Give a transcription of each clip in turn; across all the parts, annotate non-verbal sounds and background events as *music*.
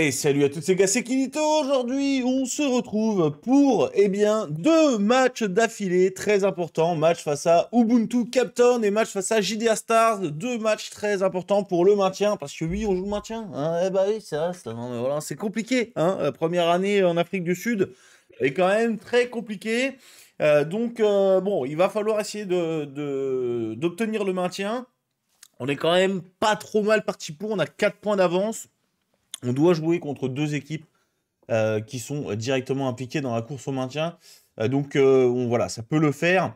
Et salut à tous ces gars, c'est Kinito. Aujourd'hui, on se retrouve pour, eh bien, deux matchs d'affilée très importants. Match face à Ubuntu Captain et match face à JDA Stars. Deux matchs très importants pour le maintien. Parce que oui, on joue le maintien. Hein. eh bah oui, c'est mais voilà, c'est compliqué. Hein. Euh, première année en Afrique du Sud est quand même très compliquée. Euh, donc, euh, bon, il va falloir essayer de d'obtenir le maintien. On est quand même pas trop mal parti pour. On a 4 points d'avance on doit jouer contre deux équipes euh, qui sont directement impliquées dans la course au maintien. Euh, donc euh, on, voilà, ça peut le faire.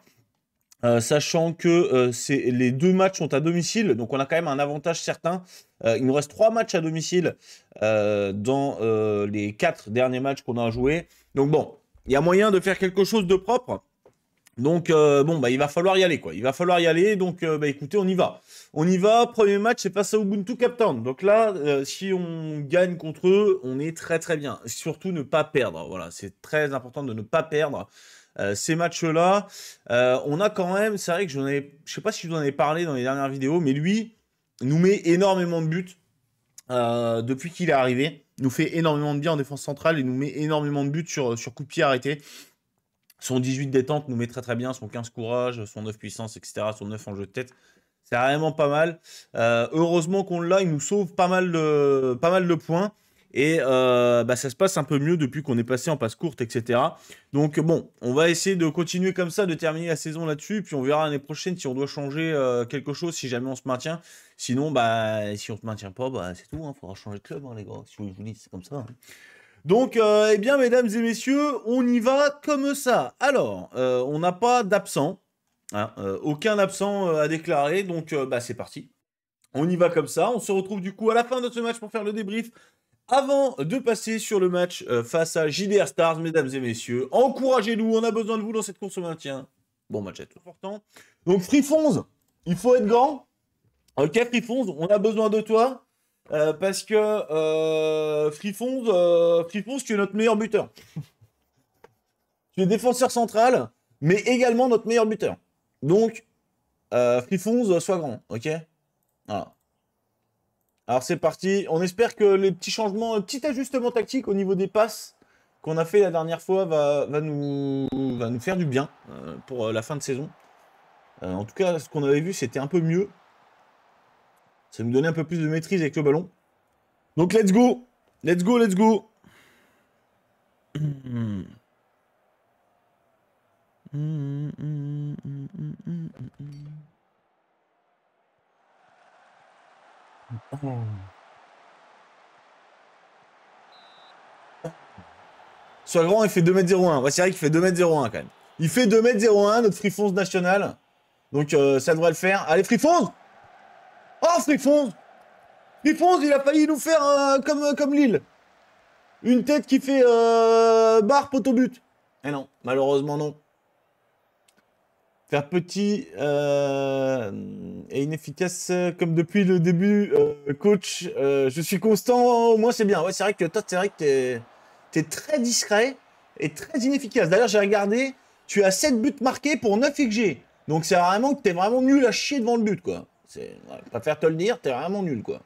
sachant que les deux matchs sont à domicile, donc on a quand même un avantage certain. il nous reste trois matchs à domicile dans les quatre derniers matchs qu'on a joués. Donc bon, il y a moyen de faire quelque chose de propre. Donc euh, bon bah il va falloir y aller quoi. Il va falloir y aller donc euh, bah écoutez on y va. On y va. Premier match c'est face à Ubuntu Captain. Donc là euh, si on gagne contre eux on est très très bien. Surtout ne pas perdre. Voilà c'est très important de ne pas perdre ces matchs là. on a quand même c'est vrai que j'en ai je sais pas si je vous en ai parlé dans les dernières vidéos mais lui nous met énormément de buts depuis qu'il est arrivé. Nous fait énormément de bien en défense centrale et nous met énormément de buts sur sur coup de pied arrêté. Son 18 détente nous met très très bien, son 15 courage, son 9 puissance, etc., son 9 en jeu de tête. C'est vraiment pas mal. Euh, heureusement qu'on l'a, il nous sauve pas mal de, pas mal de points. Et euh, bah, ça se passe un peu mieux depuis qu'on est passé en passe courte, etc. Donc bon, on va essayer de continuer comme ça, de terminer la saison là-dessus. Puis on verra l'année prochaine si on doit changer euh, quelque chose, si jamais on se maintient. Sinon, bah, si on ne se maintient pas, bah, c'est tout. Il hein. faudra changer de club, hein, les gars. Si vous, voulez, c'est comme ça. Hein. Donc, euh, eh bien, mesdames et messieurs, on y va comme ça. Alors, euh, on n'a pas d'absent. Hein, euh, aucun absent à déclarer. Donc, bah, c'est parti. On y va comme ça. On se retrouve du coup à la fin de ce match pour faire le débrief. Avant de passer sur le match face à JDR Stars, mesdames et messieurs, encouragez-nous. On a besoin de vous dans cette course au maintien. Bon match à tous important. Donc, Free il faut être grand. Ok, Free on a besoin de toi. Euh, parce que euh, Frifond, tu es notre meilleur buteur. tu es défenseur central, mais également notre meilleur buteur. Donc, euh, euh sois grand, ok Alors c'est parti. On espère que les petits changements, euh, petit petits ajustements tactiques au niveau des passes qu'on a fait la dernière fois va, nous, va nous faire du bien pour la fin de saison. en tout cas, ce qu'on avait vu, c'était un peu mieux. Ça nous donnait un peu plus de maîtrise avec le ballon. Donc let's go Let's go, let's go Soit grand, il fait 2m01. C'est vrai qu'il fait 2m01 quand même. Il fait 2m01, notre Free national. Donc euh, ça devrait le faire. Allez, Free Oh, Frifonze Frifonze, il a failli nous faire euh, comme, euh, comme Lille. Une tête qui fait euh, barre, poteau, but. Eh non, malheureusement non. Faire petit et inefficace comme depuis le début, coach. je suis constant, au moins c'est bien. Ouais, c'est vrai que toi, c'est vrai que t'es es très discret et très inefficace. D'ailleurs, j'ai regardé, tu as 7 buts marqués pour 9 XG. Donc c'est vraiment que t'es vraiment nul à chier devant le but, quoi je préfère te le dire, t'es vraiment nul, quoi.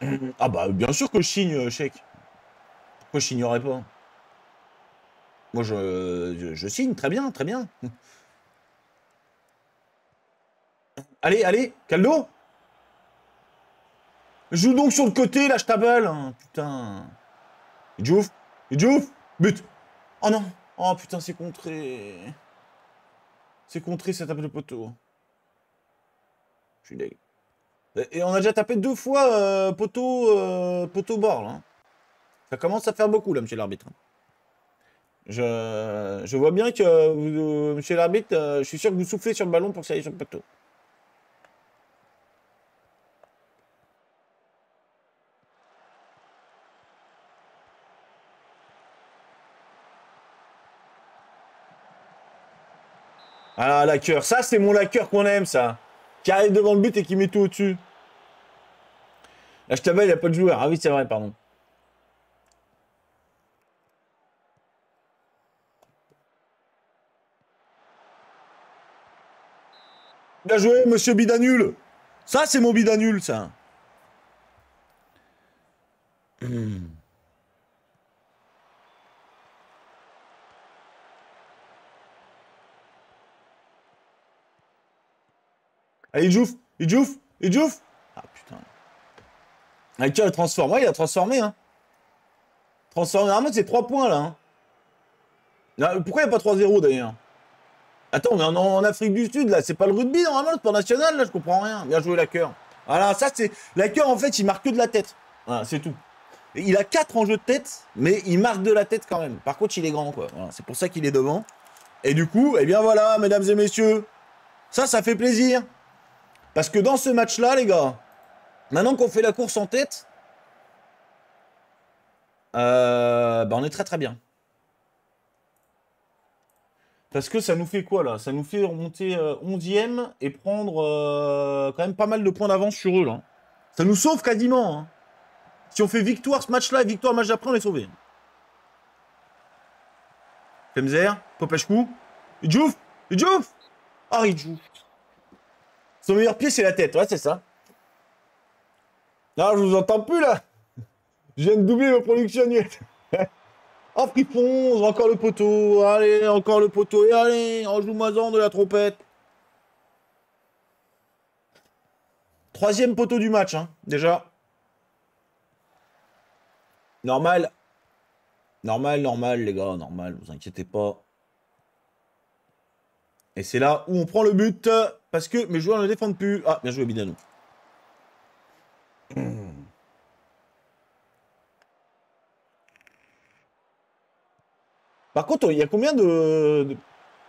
*clears throat* Ah bah, bien sûr que je signe, chèque. Euh, Pourquoi je signerais pas Moi, je, je, signe, très bien, très bien. *laughs* Allez, allez, Caldo Joue donc sur le côté, lâche je balle, hein, putain. Djouf, Djouf, but. Oh non, oh putain, c'est contré. C'est contré, ça tape le poteau. Je suis deg. Et on a déjà tapé deux fois euh, poteau, euh, poteau bord. Là. Ça commence à faire beaucoup, là, monsieur l'arbitre. Je... je, vois bien que, euh, monsieur l'arbitre, je suis sûr que vous soufflez sur le ballon pour que ça aille sur le poteau. Ah, cœur, Ça, c'est mon cœur qu'on aime, ça. Qui arrive devant le but et qui met tout au-dessus. Là, je t'avais, il n'y a pas de joueur. Ah oui, c'est vrai, pardon. Bien joué, monsieur Bidanul. Ça, c'est mon Bidanul, ça. Hmm. Allez, joue, il joue. Ah putain. tiens, le transforme. Ouais, il a transformé. Hein. Transformé. Normalement, c'est 3 points hein. là. pourquoi il n'y a pas 3-0 d'ailleurs Attends, on est en, Afrique du Sud là. C'est pas le rugby normalement, c'est pour national là. Je comprends rien. Bien joué, la cœur. Voilà, ça c'est. La cœur en fait, il marque que de la tête. Voilà, c'est tout. Il a 4 en jeu de tête, mais il marque de la tête quand même. Par contre, il est grand, quoi. c'est pour ça qu'il est devant. Et du coup, eh bien voilà, mesdames et messieurs, ça, ça fait plaisir. Parce que dans ce match-là, les gars, maintenant qu'on fait la course en tête, euh, bah, on est très très bien. Parce que ça nous fait quoi là Ça nous fait remonter 11 euh, et prendre euh, quand même pas mal de points d'avance sur eux là. Ça nous sauve quasiment. Hein. Si on fait victoire ce match-là victoire match d'après, on est sauvé. Femzer, Popescu, Idjouf, Idjouf Ah, son meilleur pied, c'est la tête. Ouais, c'est ça. Non, je vous entends plus, là. Je viens de doubler ma production oh, *laughs* ah, friponze, encore le poteau. Allez, encore le poteau. Et allez, en joue en de la trompette. Troisième poteau du match, hein, déjà. Normal. Normal, normal, les gars, normal, vous inquiétez pas. Et c'est là où on prend le but. Parce que mes joueurs ne défendent plus. Ah, bien joué, Bidano. Par contre, il y a combien de,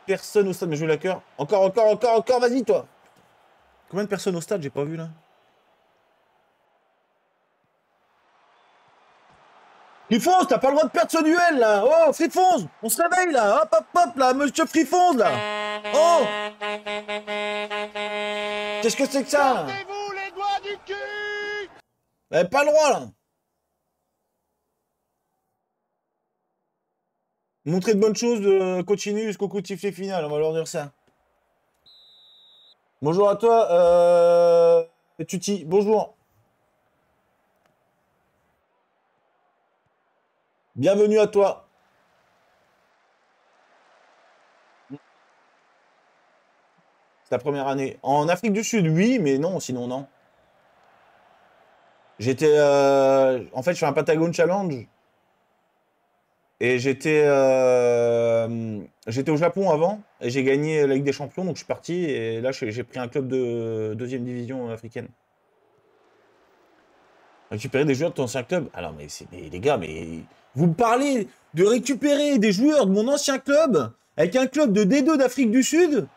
personnes au stade Mais je la cœur. Encore, encore, encore, encore, vas-y, toi. Combien de personnes au stade J'ai pas vu là. Frifonce, t'as pas le droit de perdre ce duel là Oh Frifonce, on se réveille là Hop hop hop là, monsieur Frifonce là Oh Qu'est-ce que c'est que ça vous les doigts du cul pas le droit là Montrer de bonnes choses, de euh, continuer jusqu'au coup de sifflet final, on va leur dire ça. Bonjour à toi, euh... Tuti, bonjour. Bienvenue à toi. C'est la première année. En Afrique du Sud, oui, mais non, sinon, non. J'étais. Euh, en fait, je fais un Patagon Challenge. Et j'étais. Euh, j'étais au Japon avant. Et j'ai gagné la Ligue des Champions. Donc, je suis parti. Et là, j'ai pris un club de deuxième division africaine récupérer des joueurs de ton ancien club. Alors, ah mais, c'est les gars, mais vous me parlez de récupérer des joueurs de mon ancien club avec un club de D2 d'Afrique du Sud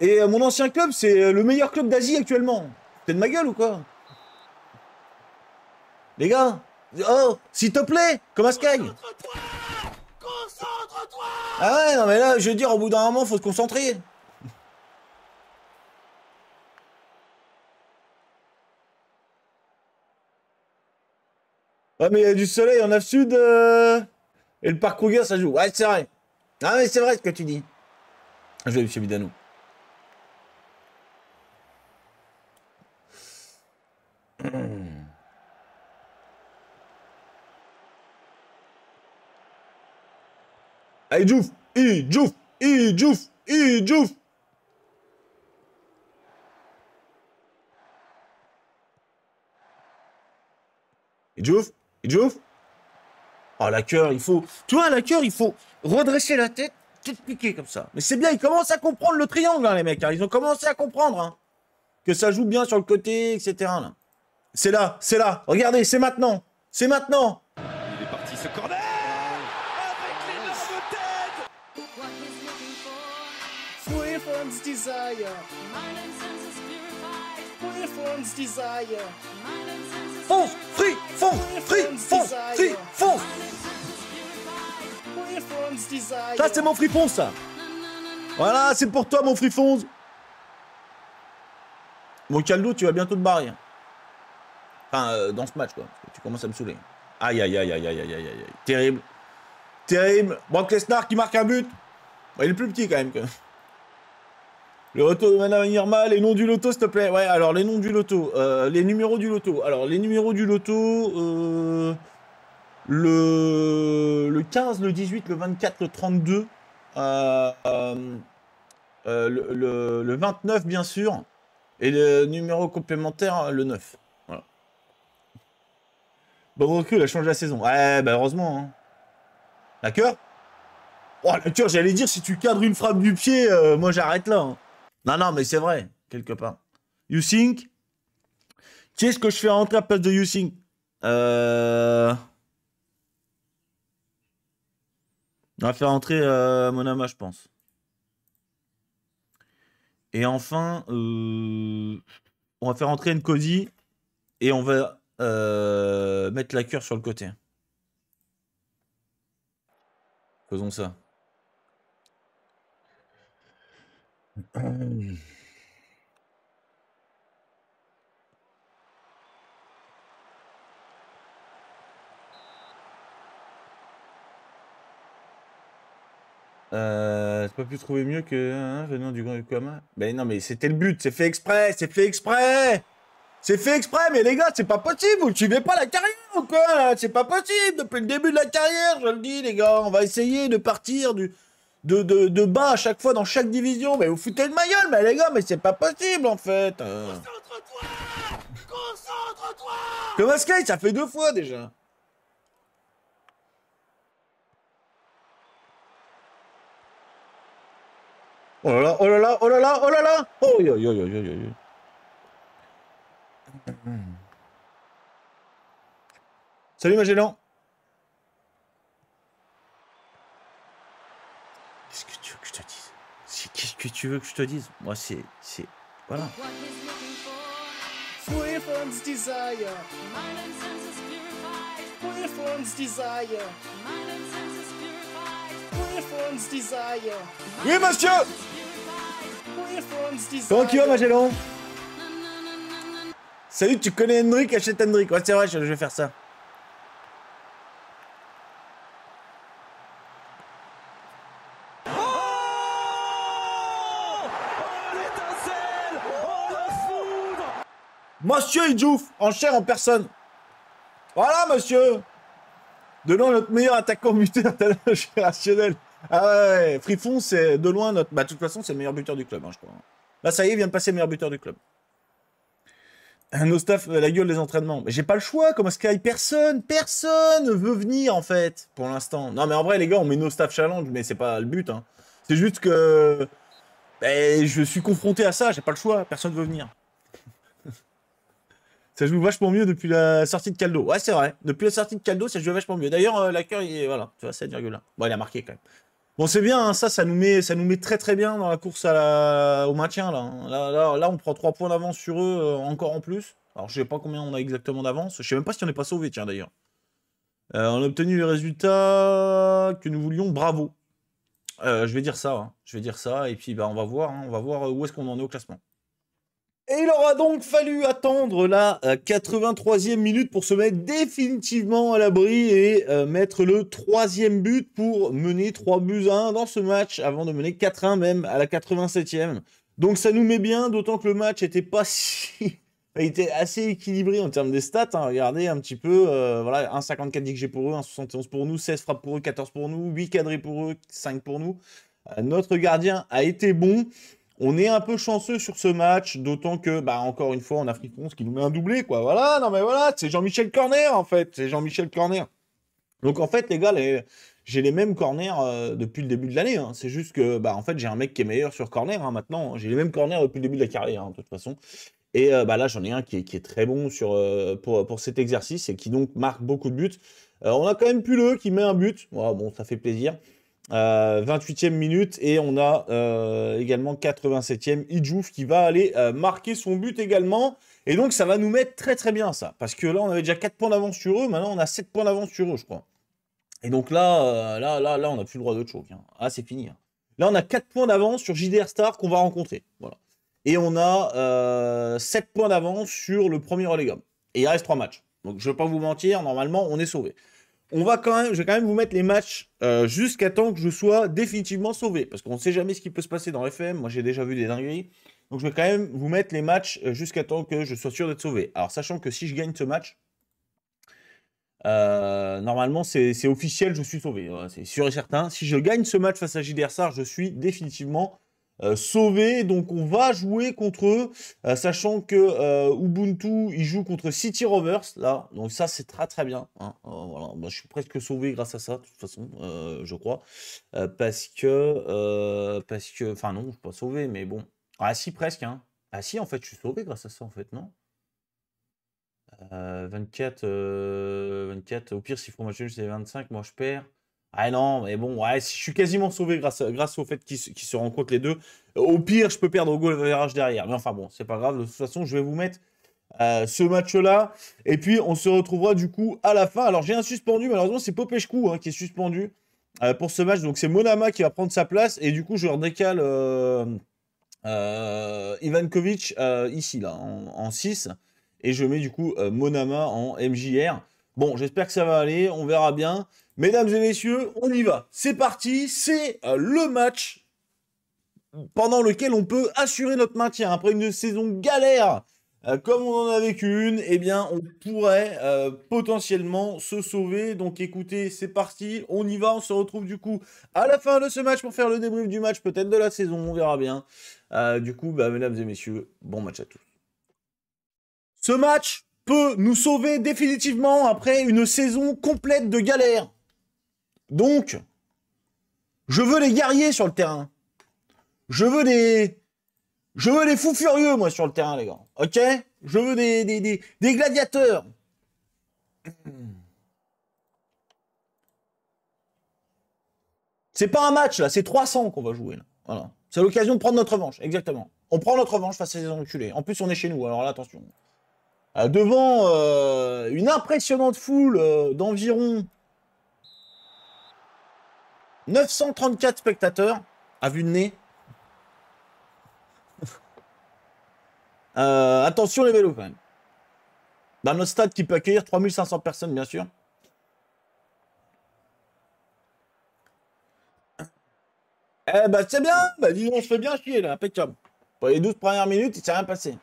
et euh, mon ancien club, c'est euh, le meilleur club d'Asie actuellement. T'es de ma gueule ou quoi Les gars, oh, s'il te plaît, comme à Sky. Concentre-toi Concentre-toi Ah ouais, non mais là, je veux dire, au bout d'un moment, faut se concentrer. Ouais, mais il y a du soleil en Af-Sud euh, Et le parc Kruger, ça joue. Ouais, c'est vrai. Ah, mais c'est vrai ce que tu dis. Je vais, monsieur Bidano. jouf Jouf I, Djouf I, Jouf I, Il jouf et à oh, la cœur, il faut. Tu vois, la cœur, il faut redresser la tête, t'expliquer comme ça. Mais c'est bien, ils commencent à comprendre le triangle, hein, les mecs. Hein. Ils ont commencé à comprendre hein, que ça joue bien sur le côté, etc. C'est là, c'est là. Regardez, c'est maintenant. C'est maintenant. Il est parti, ce corner desire. desire fonce, Free fonce, Free fonce Ça, c'est mon friponce ça Voilà, c'est pour toi, mon friponce! Mon Caldo, tu vas bientôt te barrer. Enfin, euh, dans ce match, quoi. tu commences à me saouler. Aïe, aïe, aïe, aïe, aïe, aïe, aïe, aïe. Terrible. Terrible. Brock Lesnar qui marque un but. il est plus petit, quand même, que... Le loto de venir mal. les noms du loto, s'il te plaît. Ouais, alors les noms du loto, euh, les numéros du loto. Alors les numéros du loto, euh, le, le 15, le 18, le 24, le 32, euh, le, 29 bien sûr, et le numéro complémentaire, le 9. Voilà. Bon, recul, a changé la saison. Ouais, bah heureusement. D'accord hein. Oh, le cœur, j'allais dire, si tu cadres une frappe du pied, moi j'arrête là. Hein. Non, non, mais c'est vrai, quelque part. You quest ce que je fais rentrer à place de Usink euh, On va faire rentrer euh, Monama, je pense. Et enfin, euh, on va faire rentrer Nkosi et on va mettre la cure sur le côté. Faisons ça. Euh, pas pu trouver mieux que venant du Grand commun. Ben non, mais c'était le but, c'est fait exprès, c'est fait exprès C'est fait exprès, mais les gars, c'est pas possible, vous ne suivez pas la carrière ou quoi C'est pas possible, depuis le début de la carrière, je le dis, les gars, on va essayer de partir du, de, bas à chaque fois dans chaque division. Mais vous foutez de ma mais les gars, mais c'est pas possible en fait. Euh. Concentre-toi Concentre-toi ça fait deux fois déjà. Oh là là, oh là là, oh là là, oh là là Oh yo yo yo yo yo yo. Salut Magellan Qu'est-ce que tu veux que je te dise Moi, c'est. c'est voilà. Oui, monsieur Comment tu Magellan Salut, tu connais Hendrik Achète Hendrik. Ouais, c'est vrai, je vais faire ça. Monsieur Idjouf, en chair, en personne. Voilà, monsieur. De loin, notre meilleur attaquant buteur générationnel. Ah ouais, Frifon, c'est de loin notre... Bah, de toute façon, c'est le meilleur buteur du club, hein, je crois. Là, bah, ça y est, vient de passer meilleur buteur du club. Nos staff, euh, la gueule des entraînements. Mais j'ai pas le choix, comme Sky, personne, personne veut venir, en fait, pour l'instant. Non, mais en vrai, les gars, on met nos staff challenge, mais c'est pas le but, hein. C'est juste que... Ben, je suis confronté à ça, j'ai pas le choix, personne veut venir. Ça joue vachement mieux depuis la sortie de Caldo. Ouais, c'est vrai. Depuis la sortie de Caldo, ça joue vachement mieux. D'ailleurs, euh, l'accueil la est, voilà, tu vois, 7,1. Bon, il a marqué quand même. Bon, c'est bien, hein, ça, ça nous, met, ça nous met très très bien dans la course au maintien. Hein. Là. Là, on prend 3 points d'avance sur eux, euh, encore en plus. Alors, je sais pas combien on a exactement d'avance. Je sais même pas si on n'est pas sauvé, tiens, d'ailleurs. Euh, on a obtenu les résultats que nous voulions, bravo. je vais dire ça, hein. je vais dire ça, et puis bah, on va voir, on va voir où est-ce qu'on en est au classement. Et il aura donc fallu attendre la 83e euh, minute pour se mettre définitivement à l'abri et euh, mettre le troisième but pour mener 3 buts à 1 dans ce match avant de mener 4-1 même à la 87e. Donc ça nous met bien, d'autant que le match était pas *laughs* si... était assez équilibré en termes des stats. Hein. Regardez un petit peu, euh, voilà, 1,54 j'ai pour eux, 1,71 pour nous, 16 frappes pour eux, 14 pour nous, 8 cadrés pour eux, 5 pour nous. notre gardien a été bon. On est un peu chanceux sur ce match, d'autant que, bah, encore une fois, on a France qui nous met un doublé, quoi. Voilà, non mais voilà, c'est Jean-Michel Corner, en fait. C'est Jean-Michel Corner. Donc, en fait, les gars, j'ai les mêmes corners euh, depuis le début de l'année. Hein. C'est juste que, bah, en fait, j'ai un mec qui est meilleur sur corner hein, maintenant. J'ai les mêmes corners depuis le début de la carrière, hein, de toute façon. Et euh, bah, là, j'en ai un qui est, très bon sur, euh, pour, cet exercice et qui donc marque beaucoup de buts. on a quand même Puleux qui met un but. bon, ça fait plaisir. 28e minute et on a euh, également 87e Ijouf qui va aller euh, marquer son but également. Et donc ça va nous mettre très très bien ça. Parce que là on avait déjà 4 points d'avance sur eux, maintenant on a 7 points d'avance sur eux je crois. Et donc là, euh, là, là, là on n'a plus le droit de choc. Hein. Ah c'est fini. Hein. Là on a 4 points d'avance sur JDR Star qu'on va rencontrer. Voilà. Et on a 7 points d'avance sur le premier relégable. Et il reste 3 matchs. Donc je ne vais pas vous mentir, normalement on est sauvé on va quand même, je vais quand même vous mettre les matchs euh, jusqu'à temps que je sois définitivement sauvé. Parce qu'on ne sait jamais ce qui peut se passer dans FM. Moi, j'ai déjà vu des dingueries. Donc, je vais quand même vous mettre les matchs euh, jusqu'à temps que je sois sûr d'être sauvé. Alors, sachant que si je gagne ce match, euh, normalement, c'est officiel, je suis sauvé. C'est sûr et certain. Si je gagne ce match face à JDR je suis définitivement euh, sauvé Donc on va jouer contre eux, euh, sachant que euh, Ubuntu, il joue contre City Rovers, là. Donc ça, c'est très très bien. Hein. voilà. je suis presque sauvé grâce à ça, de toute façon, je crois. parce que... parce que... Enfin non, je pas sauvé, mais bon. Ah si, presque. Hein. Ah si, en fait, je suis sauvé grâce à ça, en fait, non 24, 24, au pire, si moi' c'est 25, moi je perds. Ah non, mais bon, ouais, je suis quasiment sauvé grâce, au fait qu'ils se rencontrent les deux. Au pire, je peux perdre au goal average derrière. Mais enfin bon, c'est pas grave. De toute façon, je vais vous mettre euh, ce match-là. Et puis, on se retrouvera du coup à la fin. Alors, j'ai un suspendu. Malheureusement, c'est Popescu hein, qui est suspendu euh, pour ce match. Donc, c'est Monama qui va prendre sa place. Et du coup, je redécale euh, euh, Ivankovic ici, là, en, en, 6. Et je mets du coup Monama en MJR. Bon, j'espère que ça va aller. On verra bien. Mesdames et messieurs, on y va. C'est parti, c'est euh, le match pendant lequel on peut assurer notre maintien. Après une saison galère, euh, comme on en a vécu une, eh bien, on pourrait euh, potentiellement se sauver. Donc écoutez, c'est parti, on y va, on se retrouve du coup à la fin de ce match pour faire le débrief du match, peut-être de la saison, on verra bien. du coup, bah, mesdames et messieurs, bon match à tous. Ce match peut nous sauver définitivement après une saison complète de galère. Donc, je veux les guerriers sur le terrain. Je veux des... Je veux les fous furieux, moi, sur le terrain, les gars. OK Je veux des, des, gladiateurs. C'est pas un match, là. C'est 300 qu'on va jouer, là. Voilà. C'est l'occasion de prendre notre revanche, exactement. On prend notre revanche face à ces enculés. En plus, on est chez nous, alors là, attention. Euh, devant euh, une impressionnante foule euh, d'environ 934 spectateurs à vue de nez. *laughs* Euh, attention les vélos quand même. Dans notre stade qui peut accueillir 3500 personnes, bien sûr. Eh bah c'est bien, on se fait bien chier là, impeccable. Pour les 12 premières minutes, il s'est rien passé.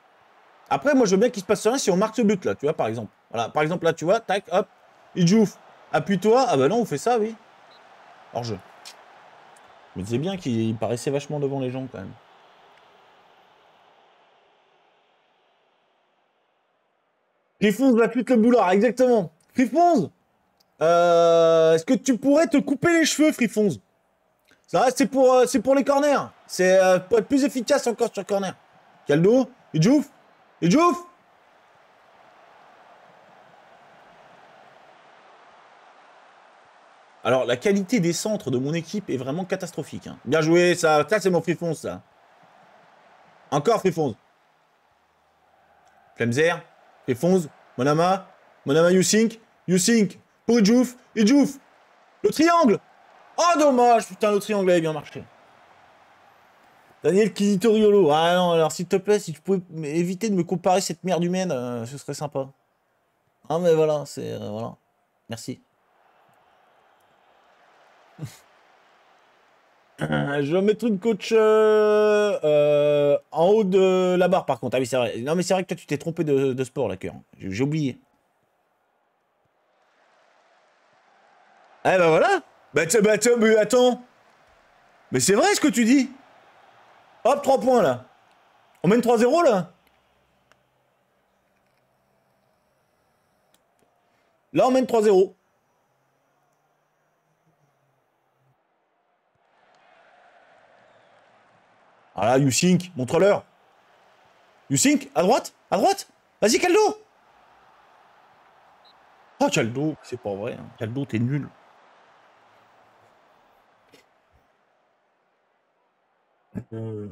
Après, moi je veux bien qu'il se passe rien si on marque ce but là, tu vois, par exemple. Voilà, par exemple là, tu vois, tac, hop, il joue. Appuie-toi, ah bah non, on fait ça, oui. Hors jeu. Mais c'est bien qu'il paraissait vachement devant les gens quand même. Griffonze la pute le boulard, exactement. Frifonze, euh, Est-ce que tu pourrais te couper les cheveux, Frifonze Ça, c'est pour, euh, c'est pour les corners. C'est euh, pour être plus efficace encore sur corner. Caldo Idjouf Idjouf Alors, la qualité des centres de mon équipe est vraiment catastrophique. Hein. Bien joué, ça, ça c'est mon Frifonce, ça. Encore Frifonce. Flemzer, Frifonce, Monama, Monama You Yousink, pour Idjouf, Idjouf. Le triangle Oh, dommage, putain, le triangle avait bien marché. Daniel Quisitoriolo. Ah non, alors s'il te plaît, si tu pouvais éviter de me comparer cette merde humaine, euh, ce serait sympa. Ah mais voilà, c'est... Euh, voilà. Merci. Euh, je vais mettre une coach euh, euh, en haut de la barre par contre. Ah oui, c'est vrai. Non, mais c'est vrai que toi, tu t'es trompé de, sport, la cœur. J'ai oublié. Eh ben voilà Bah tiens, bah, mais attends Mais c'est vrai ce que tu dis Hop, 3 points là On mène 3-0 là Là on mène 3-0. Ah là, U-sync, montre-leur. U-sync, à droite, à droite. Vas-y, Caldo. Ah, oh, Caldo, c'est pas vrai. Hein. Caldo, t'es nul. Euh.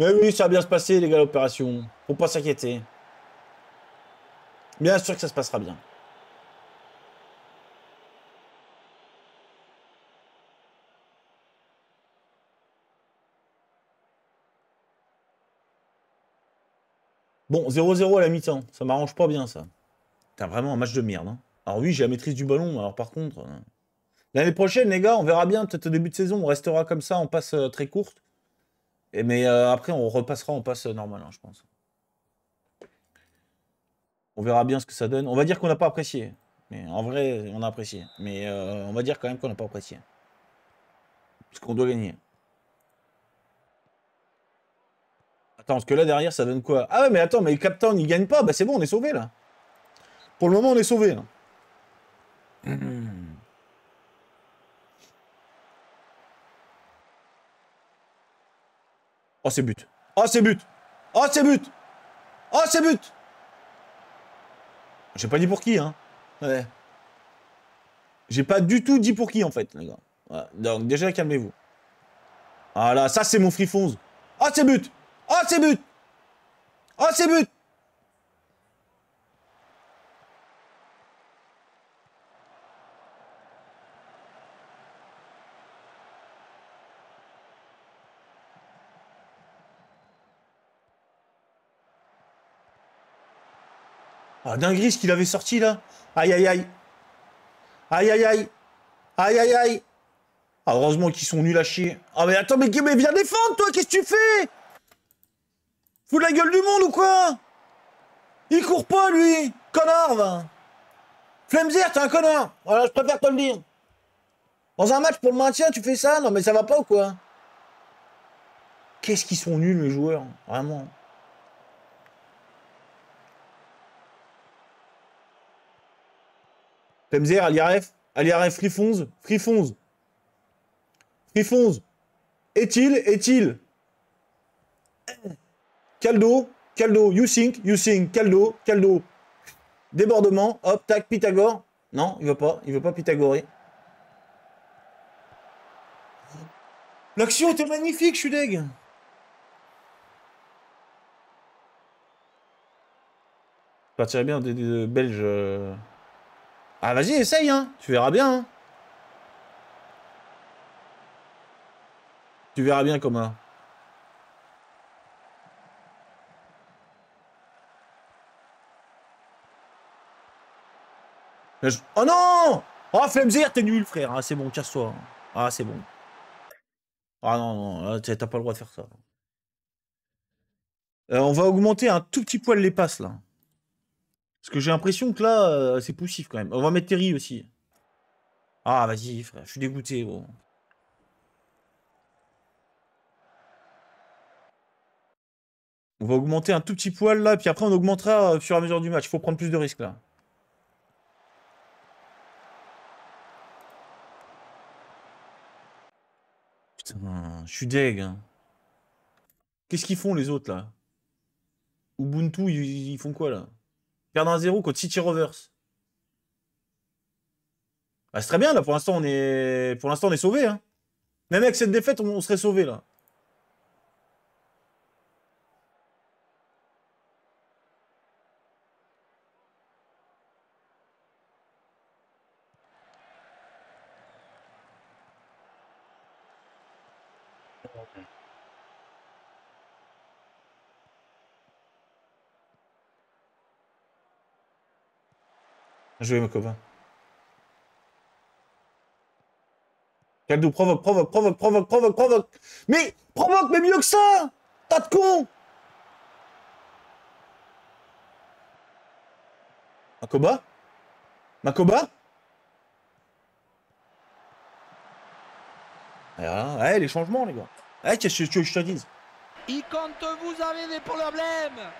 Mais oui, ça va bien se passer, les gars, l'opération. Faut pas s'inquiéter. Bien sûr que ça se passera bien. Bon, 0-0 à la mi-temps, ça m'arrange pas bien ça. T'as vraiment un match de merde. Hein. Alors oui, j'ai la maîtrise du ballon, alors par contre... Euh, l'année prochaine, les gars, on verra bien, peut-être au début de saison, on restera comme ça, on passe euh, très courte. Et, mais euh, après, on repassera en passe normal, hein, je pense. On verra bien ce que ça donne. On va dire qu'on n'a pas apprécié. Mais en vrai, on a apprécié. Mais on va dire quand même qu'on n'a pas apprécié. Parce qu'on doit gagner. Attends, parce que là, derrière, ça donne quoi Ah ouais, mais attends, mais le Captain, il gagne pas. Bah c'est bon, on est sauvé là. Pour le moment, on est sauvé. Oh, c'est but. Oh, c'est but. Oh, c'est but. Oh, c'est but. J'ai pas dit pour qui, hein. Ouais. J'ai pas du tout dit pour qui, en fait, les gars. Donc, déjà, calmez-vous. Voilà, ça, c'est mon frifonze. Oh, c'est but. Oh, c'est but Oh, c'est but Ah, dingue ce qu'il avait sorti là. Aïe aïe aïe. Aïe aïe aïe. Aïe aïe aïe. Ah, heureusement qu'ils sont nuls à chier. Ah, mais attends, mais, mais viens défendre toi, qu'est-ce que tu fais Fous de la gueule du monde ou quoi Il court pas, lui Connard, va Flemzer, t'es un connard Voilà, je préfère te le dire. Dans un match pour le maintien, tu fais ça Non, mais ça va pas ou quoi Qu'est-ce qu'ils sont nuls, les joueurs Vraiment. Flemzer, Aliaref Aliaref, Frifonze Frifonze Frifonze Est-il Est-il Caldo, Caldo, you think, you think, Caldo, Caldo. Débordement, hop, tac, Pythagore. Non, il veut pas, il veut pas Pythagoré. L'action était magnifique, je suis deg. Partirait bien des, Belges. Euh. Ah vas-y, essaye, hein. Tu verras bien. Hein. Tu verras bien comment. Oh non Oh, Flemzer, t'es nul, frère. Ah, c'est bon, casse-toi. Ah, c'est bon. Ah non, non, t'as pas le droit de faire ça. Euh, on va augmenter un tout petit poil les passes, là. Parce que j'ai l'impression que là, euh, c'est poussif, quand même. On va mettre Terry aussi. Ah, vas-y, frère. Je suis dégoûté, On va augmenter un tout petit poil là, puis après on augmentera euh, sur la mesure du match. Il faut prendre plus de risques là. je suis deg. Hein. Qu'est-ce qu'ils font les autres là Ubuntu, ils, font quoi là Perdre un zéro contre City Rovers. Ah, c'est très bien là, pour l'instant on est. Pour l'instant on est sauvé. Hein. Même avec cette défaite, on serait sauvé là. Jouer copains. Caldou, provoque, provoque, provoque, provoque, provoque, provoque. Mais provoque, mais mieux que ça T'as de con Makoba Makoba ah, Ouais, les changements, les gars. Ouais, qu'est-ce que je te dis Et quand vous avez des problèmes,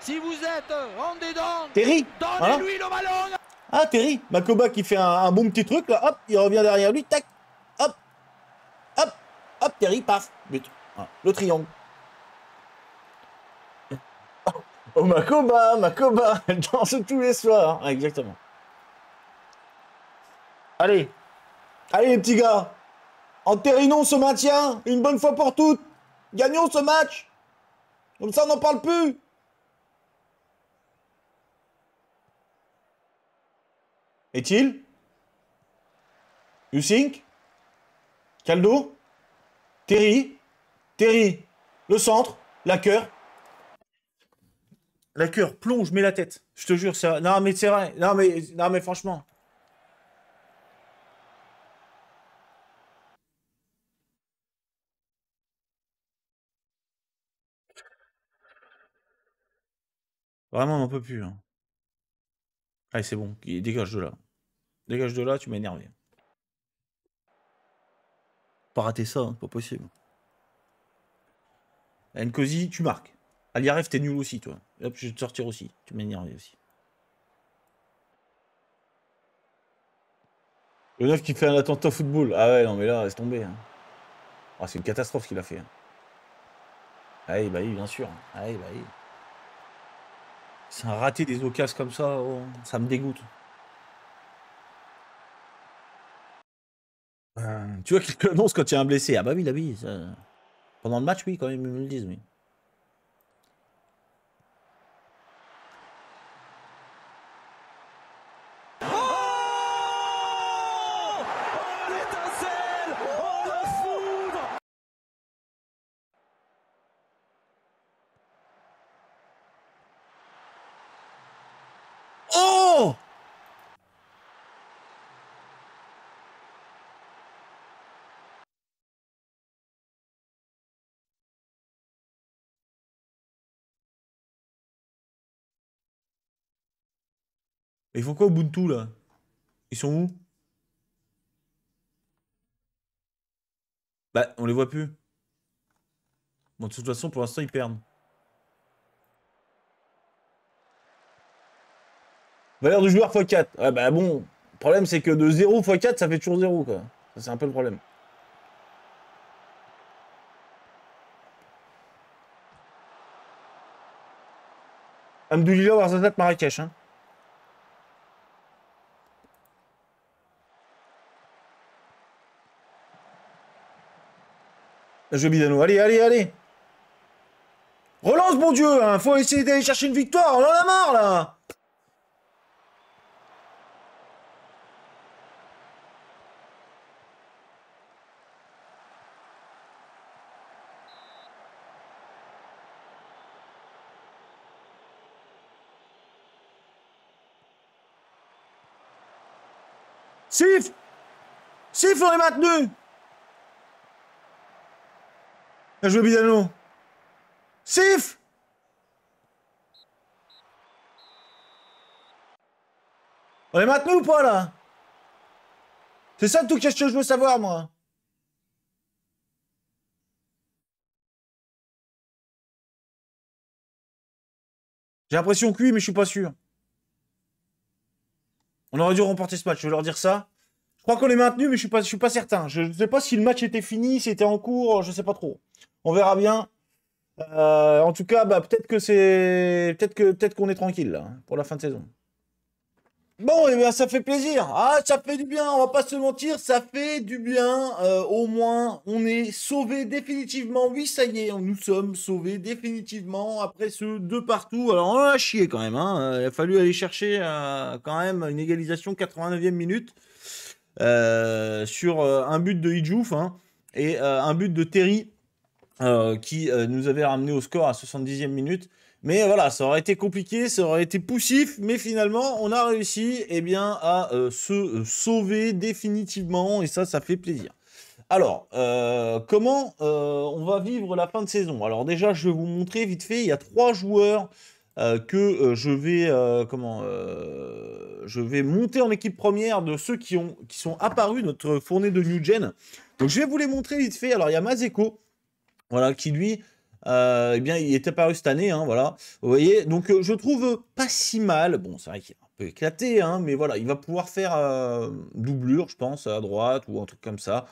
si vous êtes en dedans, donnez-lui le ballon ah, Terry, Makoba qui fait un, bon petit truc, là, hop, il revient derrière lui, tac, hop, hop, hop, Terry, paf, but. Ah, le triangle. Oh, oh Makoba, Makoba, *laughs* elle danse tous les soirs. Hein. exactement. Allez, allez les petits gars, enterrinons ce maintien une bonne fois pour toutes. Gagnons ce match. Comme ça, on n'en parle plus. Est-il sink Caldo Terry Terry Le centre La cœur La cœur, plonge, mets la tête. Je te jure, ça. Non, mais c'est vrai. Non, mais, non, mais franchement. Vraiment, on n'en peut plus. Hein. Allez, c'est bon, dégage de là. Dégage de là, tu m'as énervé. Pas rater ça, c'est hein, pas possible. Nkosi, tu marques. Aliaref, t'es nul aussi, toi. Hop, je vais te sortir aussi. Tu m'as aussi. Le neuf qui fait un attentat football. Ah ouais, non, mais là, laisse tomber. Hein. Ah, c'est une catastrophe ce qu'il a fait. Hein. Ah bah oui, bien sûr. Ah bah oui. C'est un raté des occasions comme ça. Oh, ça me dégoûte. Euh, tu vois qu'il te l'annoncent quand il y a un blessé. Ah bah oui, la vie. Ça... Pendant le match, oui, quand même, ils me le disent, oui. Ils font quoi tout là Ils sont où Bah, on les voit plus. Bon, de toute façon, pour l'instant, ils perdent. Valeur du joueur x4. Ouais ah, bah bon, le problème c'est que de 0 x4, ça fait toujours 0 quoi. Ça c'est un peu le problème. Amdoulila, Warzazat, Marrakech. Hein. à nous Allez, allez, allez. Relance, bon Dieu. Hein. Faut essayer d'aller chercher une victoire. On en a marre, là. Sif Sif, on est maintenu Bien joué, Bidano. Sif On est maintenu ou pas, là C'est ça tout ce que je veux savoir, moi. J'ai l'impression que oui, mais je suis pas sûr. On aurait dû remporter ce match, je vais leur dire ça. Je crois qu'on est maintenu, mais je suis pas, je suis pas certain. Je sais pas si le match était fini, si c'était en cours, je sais pas trop. On verra bien. Euh, en tout cas, bah, peut-être que c'est, peut-être que peut-être qu'on est tranquille pour la fin de saison. Bon, et eh bien ça fait plaisir. Ah, ça fait du bien. On va pas se mentir, ça fait du bien. Euh, au moins, on est sauvé définitivement. Oui, ça y est, nous sommes sauvés définitivement après ce deux partout. Alors on a chier quand même. Hein. Euh, il a fallu aller chercher quand même une égalisation 89e minute sur un but de Ijouf hein, et un but de Terry euh, qui euh, nous avait ramené au score à 70e minute. Mais voilà, ça aurait été compliqué, ça aurait été poussif, mais finalement, on a réussi et eh bien, à euh, se sauver définitivement, et ça, ça fait plaisir. Alors, comment on va vivre la fin de saison Alors déjà, je vais vous montrer vite fait, il y a trois joueurs que je vais, comment, je vais monter en équipe première de ceux qui, ont, qui sont apparus, notre fournée de New Gen. Donc je vais vous les montrer vite fait. Alors il y a Mazeko, voilà, qui lui, euh, eh bien, il était apparu cette année, hein, voilà. Vous voyez, donc euh, je trouve pas si mal. Bon, c'est vrai qu'il est un peu éclaté, hein, mais voilà, il va pouvoir faire euh, doublure, je pense, à droite ou un truc comme ça.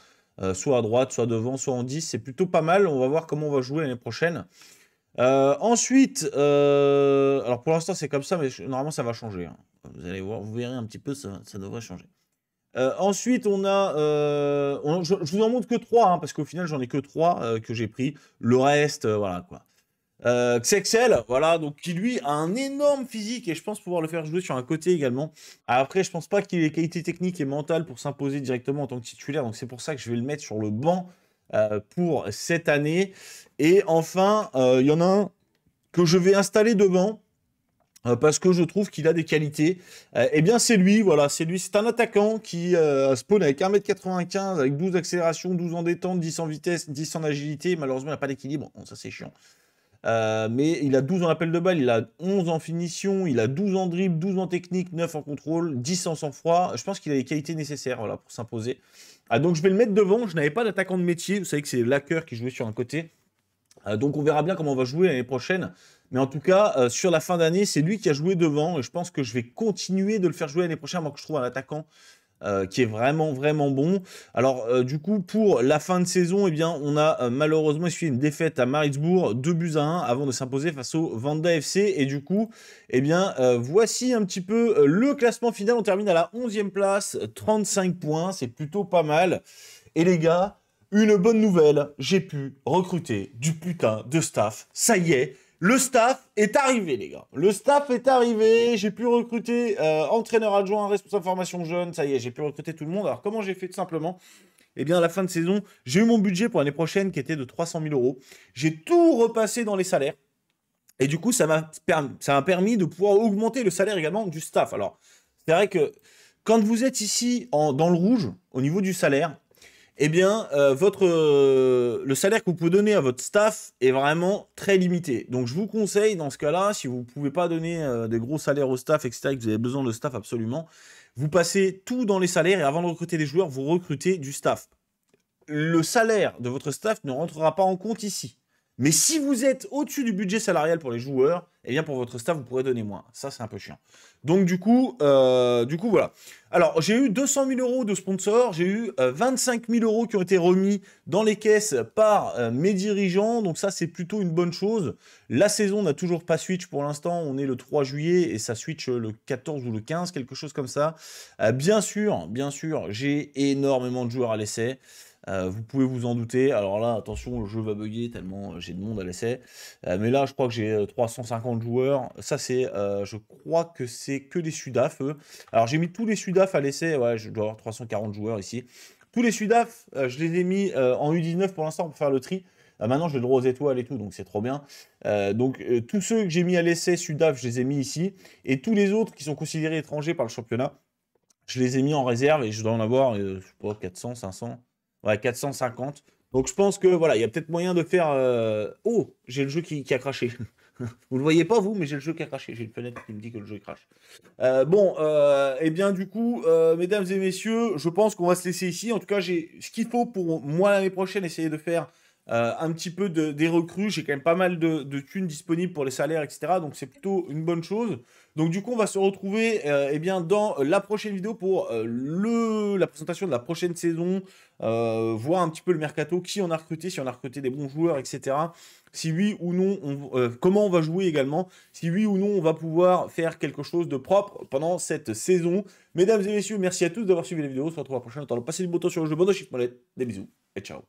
soit à droite, soit devant, soit en 10. C'est plutôt pas mal. On va voir comment on va jouer l'année prochaine. ensuite, alors pour l'instant c'est comme ça, mais normalement ça va changer. Hein. Vous allez voir, vous verrez un petit peu, ça devrait changer. Euh, ensuite, on a. Euh, je, vous en montre que trois, hein, parce qu'au final, j'en ai que trois euh, que j'ai pris. Le reste, voilà quoi. Xexel, voilà, donc qui lui a un énorme physique et je pense pouvoir le faire jouer sur un côté également. Après, je pense pas qu'il ait les qualités techniques et mentales pour s'imposer directement en tant que titulaire, donc c'est pour ça que je vais le mettre sur le banc pour cette année. Et enfin, il y en a un que je vais installer devant euh, parce que je trouve qu'il a des qualités. et euh, eh bien, c'est lui, voilà, c'est lui. C'est un attaquant qui euh, spawn avec 1m95, avec 12 accélérations, 12 en détente, 10 en vitesse, 10 en agilité. Malheureusement, il a pas d'équilibre. ça, c'est chiant. mais il a 12 en appel de balle, il a 11 en finition, il a 12 en dribble, 12 en technique, 9 en contrôle, 10 en sang-froid. Je pense qu'il a les qualités nécessaires voilà, pour s'imposer. Ah, donc je vais le mettre devant, je n'avais pas d'attaquant de métier, vous savez que c'est Lacker qui jouait sur un côté. Euh, donc on verra bien comment on va jouer l'année prochaine. Mais en tout cas, euh, sur la fin d'année, c'est lui qui a joué devant. Et je pense que je vais continuer de le faire jouer l'année prochaine, Moi, que je trouve un attaquant euh, qui est vraiment, vraiment bon. Alors, du coup, pour la fin de saison, eh bien, on a malheureusement essuyé une défaite à Maritzburg. 2 buts à 1, avant de s'imposer face au Vanda FC. Et du coup, eh bien, voici un petit peu le classement final. On termine à la 11e place, 35 points. C'est plutôt pas mal. Et les gars, une bonne nouvelle, j'ai pu recruter du putain de staff. Ça y est, le staff est arrivé, les gars. Le staff est arrivé. J'ai pu recruter euh, entraîneur adjoint, responsable formation jeune. Ça y est, j'ai pu recruter tout le monde. Alors, comment j'ai fait tout simplement Eh bien, à la fin de saison, j'ai eu mon budget pour l'année prochaine qui était de 300 000 euros. J'ai tout repassé dans les salaires. Et du coup, ça m'a permis, de pouvoir augmenter le salaire également du staff. Alors, c'est vrai que quand vous êtes ici dans le rouge, au niveau du salaire, eh bien, euh, votre, euh, le salaire que vous pouvez donner à votre staff est vraiment très limité. Donc, je vous conseille, dans ce cas-là, si vous ne pouvez pas donner euh, des gros salaires au staff, etc., que vous avez besoin de staff absolument, vous passez tout dans les salaires et avant de recruter des joueurs, vous recrutez du staff. Le salaire de votre staff ne rentrera pas en compte ici. Mais si vous êtes au-dessus du budget salarial pour les joueurs, eh bien pour votre staff, vous pourrez donner moins. Ça, c'est un peu chiant. Donc du coup, euh, du coup voilà. Alors j'ai eu 200 000 euros de sponsors, j'ai eu 25 euh, 000 euros qui ont été remis dans les caisses par euh, mes dirigeants. Donc ça, c'est plutôt une bonne chose. La saison n'a toujours pas switch pour l'instant. On est le 3 juillet et ça switch le 14 ou le 15, quelque chose comme ça. bien sûr, bien sûr, j'ai énormément de joueurs à l'essai. Euh, vous pouvez vous en douter. Alors là, attention, le jeu va bugger tellement euh, j'ai de monde à l'essai. Euh, mais là, je crois que j'ai 350 joueurs. Ça, c'est, je crois que c'est que des Sudaf. Alors j'ai mis tous les Sudaf à l'essai. Ouais, je dois avoir 340 joueurs ici. Tous les Sudaf, je les ai mis en U19 pour l'instant pour faire le tri. maintenant, j'ai le droit aux étoiles et tout, donc c'est trop bien. donc tous ceux que j'ai mis à l'essai Sudaf, je les ai mis ici. Et tous les autres qui sont considérés étrangers par le championnat, je les ai mis en réserve et je dois en avoir, je sais pas, 400, 500. Ouais, 450. Donc je pense que voilà, il y a peut-être moyen de faire. Euh, oh, j'ai le jeu qui, a craché. *laughs* vous le voyez pas vous, mais j'ai le jeu qui a craché. J'ai une fenêtre qui me dit que le jeu crache. Euh, bon, et euh, eh bien du coup, mesdames et messieurs, je pense qu'on va se laisser ici. En tout cas, j'ai ce qu'il faut pour moi l'année prochaine essayer de faire euh, un petit peu de, des recrues. J'ai quand même pas mal de, thunes disponibles pour les salaires, etc. Donc c'est plutôt une bonne chose. Donc du coup, on va se retrouver euh, eh bien, dans euh, la prochaine vidéo pour le, la présentation de la prochaine saison, voir un petit peu le mercato, qui on a recruté, si on a recruté des bons joueurs, etc. Si oui ou non, comment on va jouer également. Si oui ou non, on va pouvoir faire quelque chose de propre pendant cette saison. Mesdames et messieurs, merci à tous d'avoir suivi la vidéo. On se retrouve à la prochaine. on passez du bouton sur le jeu. des bisous et ciao.